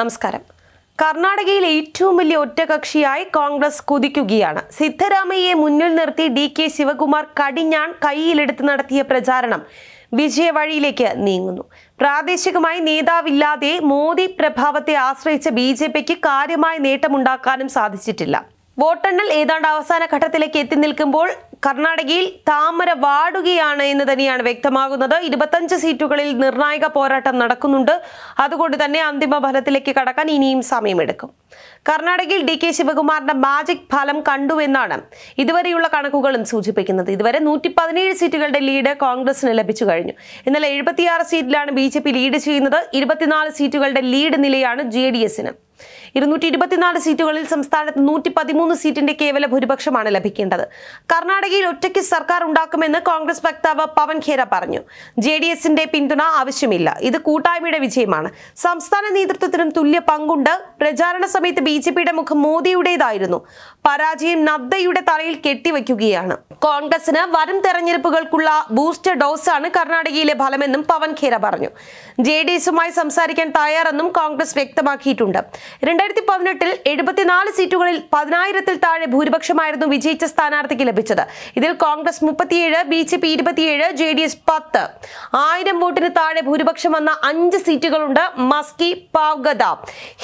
നമസ്കാരം കർണാടകയിൽ ഏറ്റവും വലിയ ഒറ്റകക്ഷിയായി കോൺഗ്രസ് കുതിക്കുകയാണ് സിദ്ധരാമയ്യെ മുന്നിൽ നിർത്തി ഡി കെ ശിവകുമാർ കടിഞ്ഞാൺ കൈയിലെടുത്ത് നടത്തിയ പ്രചാരണം വിജയവഴിയിലേക്ക് നീങ്ങുന്നു പ്രാദേശികമായി നേതാവില്ലാതെ മോദി പ്രഭാവത്തെ ആശ്രയിച്ച ബി ജെ പിക്ക് കാര്യമായ നേട്ടമുണ്ടാക്കാനും സാധിച്ചിട്ടില്ല വോട്ടെണ്ണൽ ഏതാണ്ട് അവസാന ഘട്ടത്തിലേക്ക് എത്തി നിൽക്കുമ്പോൾ കർണാടകയിൽ താമര വാടുകയാണ് എന്ന് തന്നെയാണ് വ്യക്തമാകുന്നത് ഇരുപത്തഞ്ച് സീറ്റുകളിൽ നിർണായക പോരാട്ടം നടക്കുന്നുണ്ട് അതുകൊണ്ട് തന്നെ അന്തിമ ഫലത്തിലേക്ക് കടക്കാൻ ഇനിയും സമയമെടുക്കും കർണാടകയിൽ ഡി കെ ശിവകുമാറിന്റെ മാജിക് ഫലം കണ്ടുവെന്നാണ് ഇതുവരെയുള്ള കണക്കുകളും സൂചിപ്പിക്കുന്നത് ഇതുവരെ നൂറ്റി പതിനേഴ് സീറ്റുകളുടെ ലീഡ് കോൺഗ്രസിന് ലഭിച്ചു കഴിഞ്ഞു എന്നാൽ എഴുപത്തിയാറ് സീറ്റിലാണ് ബി ജെ പി ലീഡ് ചെയ്യുന്നത് ഇരുപത്തിനാല് സീറ്റുകളുടെ ലീഡ് നിലയാണ് ജെ ഡി എസിന് ഇരുന്നൂറ്റി ഇരുപത്തിനാല് സീറ്റുകളിൽ സംസ്ഥാനത്ത് നൂറ്റി പതിമൂന്ന് സീറ്റിന്റെ കേവല ഭൂരിപക്ഷമാണ് ലഭിക്കേണ്ടത് കർണാടകയിൽ ഒറ്റയ്ക്ക് സർക്കാർ ഉണ്ടാക്കുമെന്ന് കോൺഗ്രസ് വക്താവ് പവൻ ഖേര പറഞ്ഞു ജെ ഡി എസിന്റെ പിന്തുണ ആവശ്യമില്ല ഇത് കൂട്ടായ്മയുടെ വിജയമാണ് സംസ്ഥാന നേതൃത്വത്തിനും തുല്യ പങ്കുണ്ട് പ്രചാരണ സമയത്ത് ബി ജെ പിയുടെ മുഖം മോദിയുടേതായിരുന്നു പരാജയം നദ്ദയുടെ തലയിൽ കെട്ടിവയ്ക്കുകയാണ് കോൺഗ്രസിന് വരും തെരഞ്ഞെടുപ്പുകൾക്കുള്ള ബൂസ്റ്റർ ഡോസാണ് കർണാടകയിലെ ഫലമെന്നും പവൻ ഖേര പറഞ്ഞു ജെ ഡി എസുമായി സംസാരിക്കാൻ തയ്യാറെന്നും കോൺഗ്രസ് വ്യക്തമാക്കിയിട്ടുണ്ട് രണ്ടായിരത്തി പതിനെട്ടിൽ എഴുപത്തിനാല് സീറ്റുകളിൽ പതിനായിരത്തിൽ താഴെ ഭൂരിപക്ഷമായിരുന്നു വിജയിച്ച സ്ഥാനാർത്ഥിക്ക് ലഭിച്ചത് ഇതിൽ കോൺഗ്രസ് മുപ്പത്തിയേഴ് ബി ജെ പി ഇരുപത്തിയേഴ് ജെ ഡി എസ് പത്ത് ആയിരം വോട്ടിന് താഴെ ഭൂരിപക്ഷം വന്ന അഞ്ച് സീറ്റുകളുണ്ട് മസ്കി പാവ്ഗദ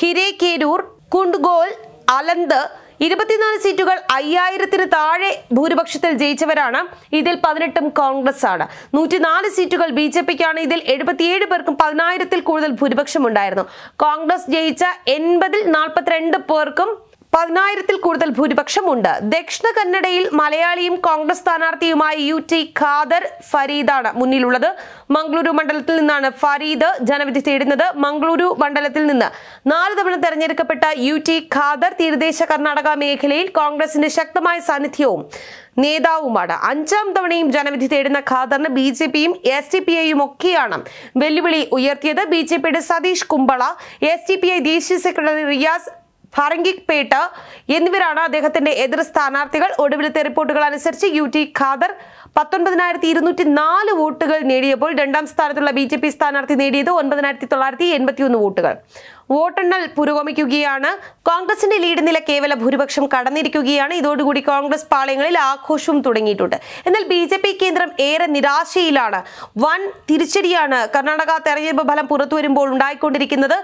ഹിരേക്ക് കീരൂർ കുണ്ട്ഗോൽ അലന്ത് ഇരുപത്തിനാല് സീറ്റുകൾ അയ്യായിരത്തിന് താഴെ ഭൂരിപക്ഷത്തിൽ ജയിച്ചവരാണ് ഇതിൽ പതിനെട്ടും കോൺഗ്രസ് ആണ് നൂറ്റിനാല് സീറ്റുകൾ ബി ജെ പിക്കാണ് ഇതിൽ എഴുപത്തിയേഴ് പേർക്കും പതിനായിരത്തിൽ കൂടുതൽ ഭൂരിപക്ഷം ഉണ്ടായിരുന്നു കോൺഗ്രസ് ജയിച്ച എൺപതിൽ നാൽപ്പത്തിരണ്ട് പേർക്കും പതിനായിരത്തിൽ കൂടുതൽ ഭൂരിപക്ഷമുണ്ട് ദക്ഷിണ കന്നഡയിൽ മലയാളിയും കോൺഗ്രസ് സ്ഥാനാർത്ഥിയുമായ യു ടി ഖാദർ ഫരീദാണ് മുന്നിലുള്ളത് മംഗളൂരു മണ്ഡലത്തിൽ നിന്നാണ് ഫരീദ് ജനവിധി തേടുന്നത് മംഗളൂരു മണ്ഡലത്തിൽ നിന്ന് നാല് തവണ തെരഞ്ഞെടുക്കപ്പെട്ട യു ടി ഖാദർ തീരദേശ കർണാടക മേഖലയിൽ കോൺഗ്രസിന്റെ ശക്തമായ സാന്നിധ്യവും നേതാവുമാണ് അഞ്ചാം തവണയും ജനവിധി തേടുന്ന ഖാദറിന് ബി ജെ പിയും എസ് ഡി പി ഐയും ഒക്കെയാണ് വെല്ലുവിളി ഉയർത്തിയത് ബി ജെ പിയുടെ Satish Kumbala S D P I ദേശീയ സെക്രട്ടറി റിയാസ് പേട്ട എന്നിവരാണ് അദ്ദേഹത്തിന്റെ എതിർ സ്ഥാനാർത്ഥികൾ ഒടുവിലത്തെ റിപ്പോർട്ടുകൾ അനുസരിച്ച് യു ടി ഖാദർ പത്തൊൻപതിനായിരത്തി ഇരുന്നൂറ്റി നാല് വോട്ടുകൾ നേടിയപ്പോൾ രണ്ടാം സ്ഥാനത്തുള്ള ബി ജെ പി സ്ഥാനാർത്ഥി നേടിയത് ഒൻപതിനായിരത്തി തൊള്ളായിരത്തി ഒന്ന് വോട്ടുകൾ വോട്ടെണ്ണൽ പുരോഗമിക്കുകയാണ് കോൺഗ്രസിന്റെ ലീഡ് നില കേവല ഭൂരിപക്ഷം കടന്നിരിക്കുകയാണ് ഇതോടുകൂടി കോൺഗ്രസ് പാളയങ്ങളിൽ ആഘോഷവും തുടങ്ങിയിട്ടുണ്ട് എന്നാൽ ബി ജെ പി കേന്ദ്രം ഏറെ നിരാശയിലാണ് വൻ തിരിച്ചടിയാണ് കർണാടക തെരഞ്ഞെടുപ്പ് ഫലം പുറത്തു വരുമ്പോൾ ഉണ്ടായിക്കൊണ്ടിരിക്കുന്നത്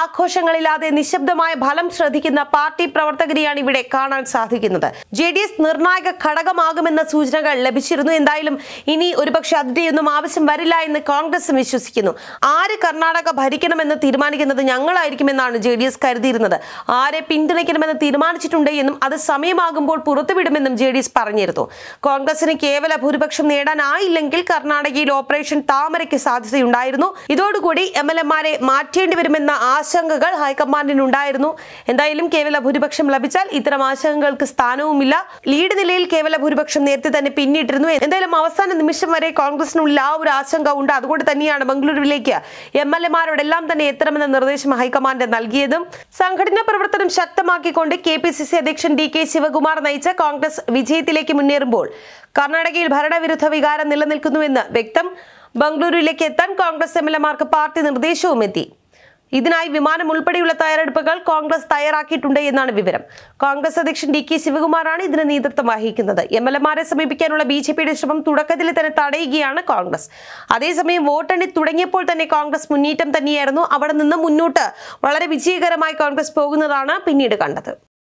ആഘോഷങ്ങളില്ലാതെ നിശബ്ദമായ ഫലം ശ്രദ്ധിക്കുന്ന പാർട്ടി പ്രവർത്തകരെയാണ് ഇവിടെ കാണാൻ സാധിക്കുന്നത് ജെ ഡി എസ് നിർണായക ഘടകമാകുമെന്ന സൂചനകൾ ലഭിച്ചിരുന്നു എന്തായാലും ഇനി ഒരുപക്ഷെ അതിഥിയൊന്നും ആവശ്യം വരില്ല എന്ന് കോൺഗ്രസ് വിശ്വസിക്കുന്നു ആര് കർണാടക ഭരിക്കണമെന്ന് തീരുമാനിക്കുന്നത് ഞങ്ങളായി ഉണ്ടായിരിക്കുമെന്നാണ് ജെ ഡി എസ് കരുതിയിരുന്നത് ആരെ പിന്തുണയ്ക്കണമെന്ന് തീരുമാനിച്ചിട്ടുണ്ട് എന്നും അത് സമയമാകുമ്പോൾ പുറത്തുവിടുമെന്നും ജെ ഡി എസ് പറഞ്ഞിരുന്നു കോൺഗ്രസിന് കേവല ഭൂരിപക്ഷം നേടാനായില്ലെങ്കിൽ കർണാടകയിൽ ഓപ്പറേഷൻ താമരയ്ക്ക് സാധ്യതയുണ്ടായിരുന്നു ഇതോടുകൂടി എം എൽ എമാരെ മാറ്റേണ്ടി വരുമെന്ന ആശങ്കകൾ ഹൈക്കമാൻഡിനുണ്ടായിരുന്നു എന്തായാലും കേവല ഭൂരിപക്ഷം ലഭിച്ചാൽ ഇത്തരം ആശങ്കകൾക്ക് സ്ഥാനവുമില്ല ലീഡ് നിലയിൽ കേവല ഭൂരിപക്ഷം നേരത്തെ തന്നെ പിന്നിട്ടിരുന്നു എന്തായാലും അവസാന നിമിഷം വരെ കോൺഗ്രസിനുള്ള ആ ഒരു ആശങ്ക ഉണ്ട് അതുകൊണ്ട് തന്നെയാണ് ബംഗളൂരുവിലേക്ക് എം എൽ എമാരോടെല്ലാം തന്നെ എത്തണമെന്ന നിർദ്ദേശം ഹൈക്കമാൻഡ് കമാൻഡ് നൽകിയതും സംഘടനാ പ്രവർത്തനം ശക്തമാക്കിക്കൊണ്ട് കെ പി സി സി അധ്യക്ഷൻ ഡി കെ ശിവകുമാർ നയിച്ച കോൺഗ്രസ് വിജയത്തിലേക്ക് മുന്നേറുമ്പോൾ കർണാടകയിൽ ഭരണവിരുദ്ധ വികാരം നിലനിൽക്കുന്നുവെന്ന് വ്യക്തം ബംഗളൂരുവിലേക്ക് എത്താൻ കോൺഗ്രസ് എം എൽ എമാർക്ക് പാർട്ടി നിർദ്ദേശവും എത്തി ഇതിനായി വിമാനം ഉൾപ്പെടെയുള്ള തയ്യാറെടുപ്പുകൾ കോൺഗ്രസ് തയ്യാറാക്കിയിട്ടുണ്ട് എന്നാണ് വിവരം കോൺഗ്രസ് അധ്യക്ഷൻ ഡി കെ ശിവകുമാറാണ് ഇതിന് നേതൃത്വം വഹിക്കുന്നത് എം എൽ സമീപിക്കാനുള്ള ബി ജെ പിയുടെ ശ്രമം തുടക്കത്തിൽ തന്നെ തടയുകയാണ് കോൺഗ്രസ് അതേസമയം വോട്ടെണ്ണി തുടങ്ങിയപ്പോൾ തന്നെ കോൺഗ്രസ് മുന്നേറ്റം തന്നെയായിരുന്നു അവിടെ നിന്ന് മുന്നോട്ട് വളരെ വിജയകരമായി കോൺഗ്രസ് പോകുന്നതാണ് പിന്നീട് കണ്ടത്